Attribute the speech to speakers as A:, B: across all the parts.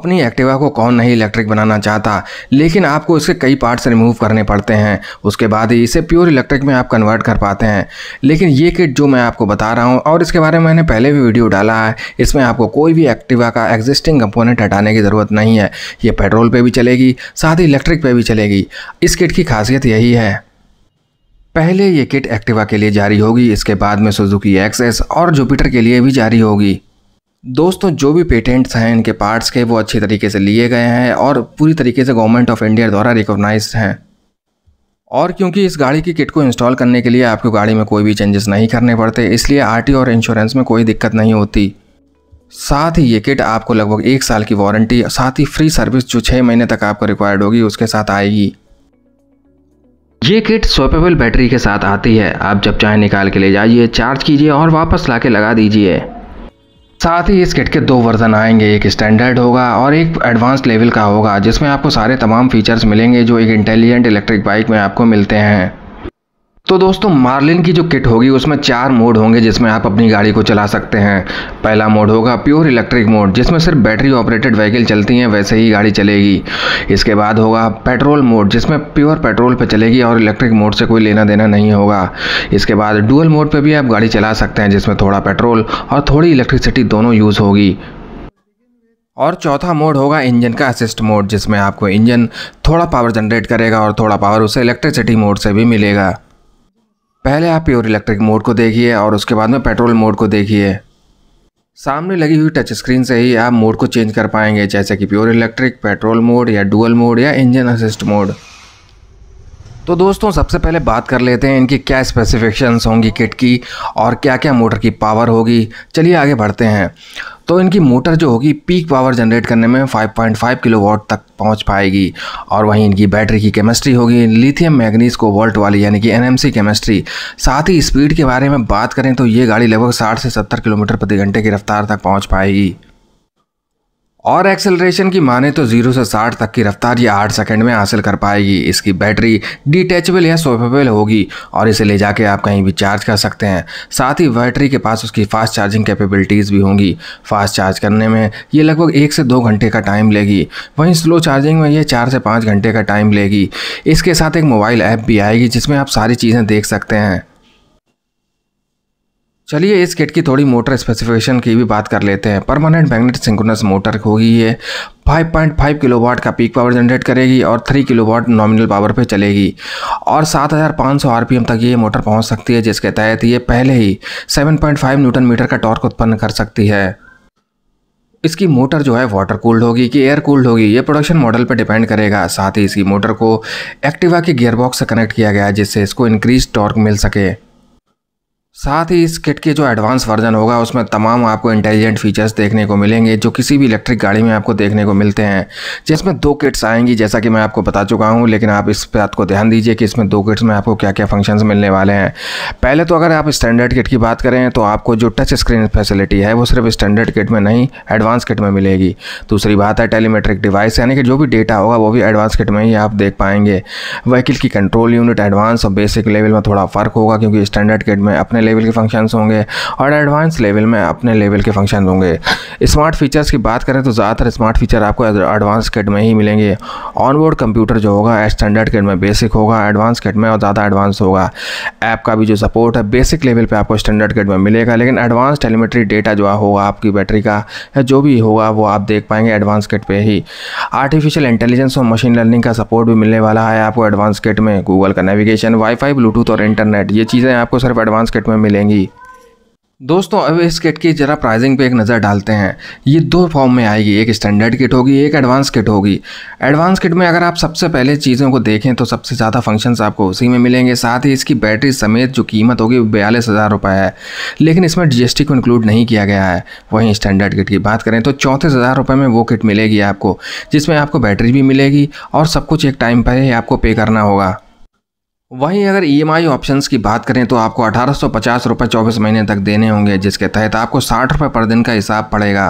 A: अपनी एक्टिवा को कौन नहीं इलेक्ट्रिक बनाना चाहता लेकिन आपको इसके कई पार्ट्स रिमूव करने पड़ते हैं उसके बाद ही इसे प्योर इलेक्ट्रिक में आप कन्वर्ट कर पाते हैं लेकिन ये किट जो मैं आपको बता रहा हूँ और इसके बारे में मैंने पहले भी वीडियो डाला है इसमें आपको कोई भी एक्टिवा का एग्जिस्टिंग कंपोनेंट हटाने की ज़रूरत नहीं है ये पेट्रोल पर भी चलेगी साथ ही इलेक्ट्रिक पर भी चलेगी इस किट की खासियत यही है पहले ये किट एक्टिवा के लिए जारी होगी इसके बाद में सुजुकी एक्सेस और जुपिटर के लिए भी जारी होगी दोस्तों जो भी पेटेंट्स हैं इनके पार्ट्स के वो अच्छी तरीके से लिए गए हैं और पूरी तरीके से गवर्नमेंट ऑफ इंडिया द्वारा रिकॉग्नाइज हैं और क्योंकि इस गाड़ी की किट को इंस्टॉल करने के लिए आपको गाड़ी में कोई भी चेंजेस नहीं करने पड़ते इसलिए आर और इंश्योरेंस में कोई दिक्कत नहीं होती साथ ही ये किट आपको लगभग एक साल की वारंटी साथ ही फ्री सर्विस जो छः महीने तक आपको रिक्वायर्ड होगी उसके साथ आएगी ये किट स्वेपेबल बैटरी के साथ आती है आप जब चाहे निकाल के ले जाइए चार्ज कीजिए और वापस ला लगा दीजिए साथ ही इस किट के दो वर्जन आएंगे एक स्टैंडर्ड होगा और एक एडवांस लेवल का होगा जिसमें आपको सारे तमाम फीचर्स मिलेंगे जो एक इंटेलिजेंट इलेक्ट्रिक बाइक में आपको मिलते हैं तो दोस्तों मार्लिन की जो किट होगी उसमें चार मोड होंगे जिसमें आप अपनी गाड़ी को चला सकते हैं पहला मोड होगा प्योर इलेक्ट्रिक मोड जिसमें सिर्फ बैटरी ऑपरेटेड व्हीकल चलती हैं वैसे ही गाड़ी चलेगी इसके बाद होगा पेट्रोल मोड जिसमें प्योर पेट्रोल पर चलेगी और इलेक्ट्रिक मोड से कोई लेना देना नहीं होगा इसके बाद डुअल मोड पर भी आप गाड़ी चला सकते हैं जिसमें थोड़ा पेट्रोल और थोड़ी इलेक्ट्रिसिटी दोनों यूज़ होगी और चौथा मोड होगा इंजन का असिस्ट मोड जिसमें आपको इंजन थोड़ा पावर जनरेट करेगा और थोड़ा पावर उसे इलेक्ट्रिसिटी मोड से भी मिलेगा पहले आप प्योर इलेक्ट्रिक मोड को देखिए और उसके बाद में पेट्रोल मोड को देखिए सामने लगी हुई टच स्क्रीन से ही आप मोड को चेंज कर पाएंगे जैसे कि प्योर इलेक्ट्रिक पेट्रोल मोड या डुअल मोड या इंजन असिस्ट मोड तो दोस्तों सबसे पहले बात कर लेते हैं इनकी क्या स्पेसिफिकेशंस होंगी किट की और क्या क्या मोटर की पावर होगी चलिए आगे बढ़ते हैं तो इनकी मोटर जो होगी पीक पावर जनरेट करने में 5.5 किलोवाट तक पहुंच पाएगी और वहीं इनकी बैटरी की केमिस्ट्री होगी लिथियम मैग्नीज को वोल्ट वाली यानी कि एनएमसी केमिस्ट्री साथ ही स्पीड के बारे में बात करें तो ये गाड़ी लगभग 60 से 70 किलोमीटर प्रति घंटे की रफ्तार तक पहुंच पाएगी और एक्सेलरेशन की माने तो 0 से 60 तक की रफ्तार ये 8 सेकंड में हासिल कर पाएगी इसकी बैटरी डिटैचबल या स्वेपेबल होगी और इसे ले जाके आप कहीं भी चार्ज कर सकते हैं साथ ही बैटरी के पास उसकी फास्ट चार्जिंग कैपेबिलिटीज़ भी होंगी फास्ट चार्ज करने में ये लगभग एक से दो घंटे का टाइम लेगी वहीं स्लो चार्जिंग में ये चार से पाँच घंटे का टाइम लेगी इसके साथ एक मोबाइल ऐप भी आएगी जिसमें आप सारी चीज़ें देख सकते हैं चलिए इस किट की थोड़ी मोटर स्पेसिफिकेशन की भी बात कर लेते हैं परमानेंट मैग्नेट सिंक्रोनस मोटर होगी ये 5.5 किलोवाट का पीक पावर जनरेट करेगी और 3 किलोवाट नॉमिनल पावर पे चलेगी और 7,500 आरपीएम तक ये मोटर पहुंच सकती है जिसके तहत ये पहले ही 7.5 न्यूटन मीटर का टॉर्क उत्पन्न कर सकती है इसकी मोटर जो है वाटर कूल्ड होगी कि एयर कूल्ड होगी ये प्रोडक्शन मॉडल पर डिपेंड करेगा साथ ही इसकी मोटर को एक्टिवा के गियरबॉक्स से कनेक्ट किया गया है जिससे इसको इंक्रीज टॉर्क मिल सके साथ ही इस किट के जो एडवांस वर्जन होगा उसमें तमाम आपको इंटेलिजेंट फीचर्स देखने को मिलेंगे जो किसी भी इलेक्ट्रिक गाड़ी में आपको देखने को मिलते हैं जिसमें दो किट्स आएंगी जैसा कि मैं आपको बता चुका हूं लेकिन आप इस बात को ध्यान दीजिए कि इसमें दो किट्स में आपको क्या क्या फंक्शंस मिलने वाले हैं पहले तो अगर आप स्टैंडर्ड किट की बात करें तो आपको जो टच स्क्रीन फैसिलिटी है वो सिर्फ स्टैंडर्ड किट में नहीं एडवांस किट में मिलेगी दूसरी बात है टेलीमेट्रिक डिवाइस यानी कि जो भी डेटा होगा वो भी एडवांस किट में ही आप देख पाएंगे वहीकिल की कंट्रोल यूनिट एडवांस और बेसिक लेवल में थोड़ा फ़र्क होगा क्योंकि स्टैंडर्ड किट में अपने लेवल के फंक्शंस होंगे और एडवांस लेवल में अपने लेवल के फंक्शन होंगे स्मार्ट फीचर्स की बात करें तो ज़्यादातर स्मार्ट फीचर आपको एडवांस किट में ही मिलेंगे ऑनबोर्ड कंप्यूटर जो होगा स्टैंडर्ड किट में बेसिक होगा एडवांस किट में और ज़्यादा एडवांस होगा ऐप का भी जो सपोर्ट है बेसिक लेवल पर आपको स्टैंडर्ड किट में मिलेगा लेकिन एडवांस टेलीमेट्री डेटा जो होगा आपकी बैटरी का या जो भी होगा वो आप देख पाएंगे एडवांस किट पर ही आर्टिफिशियल इंटेलिजेंस और मशीन लर्निंग का सपोर्ट भी मिलने वाला है आपको एडवांस किट में गूगल का नेविगेशन वाईफाई ब्लूटूथ और इंटरनेट ये चीज़ें आपको सिर्फ एडवांस किट में मिलेंगी दोस्तों अब इस किट की जरा प्राइसिंग पे एक नज़र डालते हैं ये दो फॉर्म में आएगी एक स्टैंडर्ड किट होगी एक एडवांस किट होगी एडवांस किट में अगर आप सबसे पहले चीज़ों को देखें तो सबसे ज़्यादा फंक्शंस आपको उसी में मिलेंगे साथ ही इसकी बैटरी समेत जो कीमत होगी वो बयालीस हज़ार रुपये है लेकिन इसमें जीएसटी को इंक्लूड नहीं किया गया है वहीं स्टैंडर्ड किट की बात करें तो चौंतीस हज़ार रुपये में वो किट मिलेगी आपको जिसमें आपको बैटरी भी मिलेगी और सब कुछ एक टाइम पर ही आपको पे करना होगा वहीं अगर ई एम आई ऑप्शंस की बात करें तो आपको अठारह सौ पचास रुपये चौबीस महीने तक देने होंगे जिसके तहत आपको साठ रुपये पर दिन का हिसाब पड़ेगा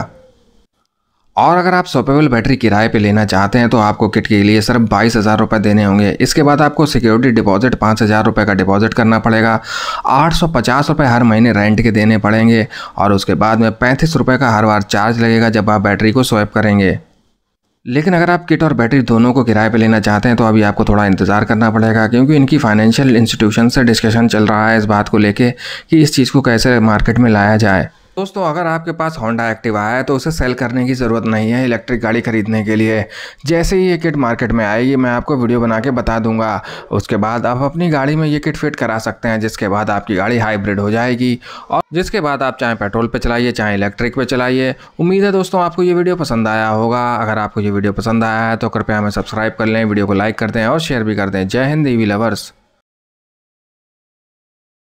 A: और अगर आप सोपेबल बैटरी किराए पे लेना चाहते हैं तो आपको किट के लिए सिर्फ बाईस हज़ार रुपये देने होंगे इसके बाद आपको सिक्योरिटी डिपॉजिट पाँच हज़ार रुपये का डिपॉजिट करना पड़ेगा आठ सौ पचास रुपये हर महीने रेंट के देने पड़ेंगे और उसके बाद में पैंतीस रुपये का हर बार चार्ज लगेगा जब आप बैटरी को स्वैप करेंगे लेकिन अगर आप किट और बैटरी दोनों को किराए पर लेना चाहते हैं तो अभी आपको थोड़ा इंतज़ार करना पड़ेगा क्योंकि इनकी फाइनेंशियल इंस्टीट्यूशन से डिस्कशन चल रहा है इस बात को लेके कि इस चीज़ को कैसे मार्केट में लाया जाए दोस्तों अगर आपके पास होंडा एक्टिवा है तो उसे सेल करने की ज़रूरत नहीं है इलेक्ट्रिक गाड़ी खरीदने के लिए जैसे ही ये किट मार्केट में आएगी मैं आपको वीडियो बना के बता दूंगा उसके बाद आप अपनी गाड़ी में ये किट फिट करा सकते हैं जिसके बाद आपकी गाड़ी हाईब्रिड हो जाएगी और जिसके बाद आप चाहे पेट्रोल पर पे चलाइए चाहे इलेक्ट्रिक पर चलाइए उम्मीद है दोस्तों आपको ये वीडियो पसंद आया होगा अगर आपको ये वीडियो पसंद आया है तो कृपया हमें सब्सक्राइब कर लें वीडियो को लाइक कर दें और शेयर भी कर दें जय हिंद देवी लवर्स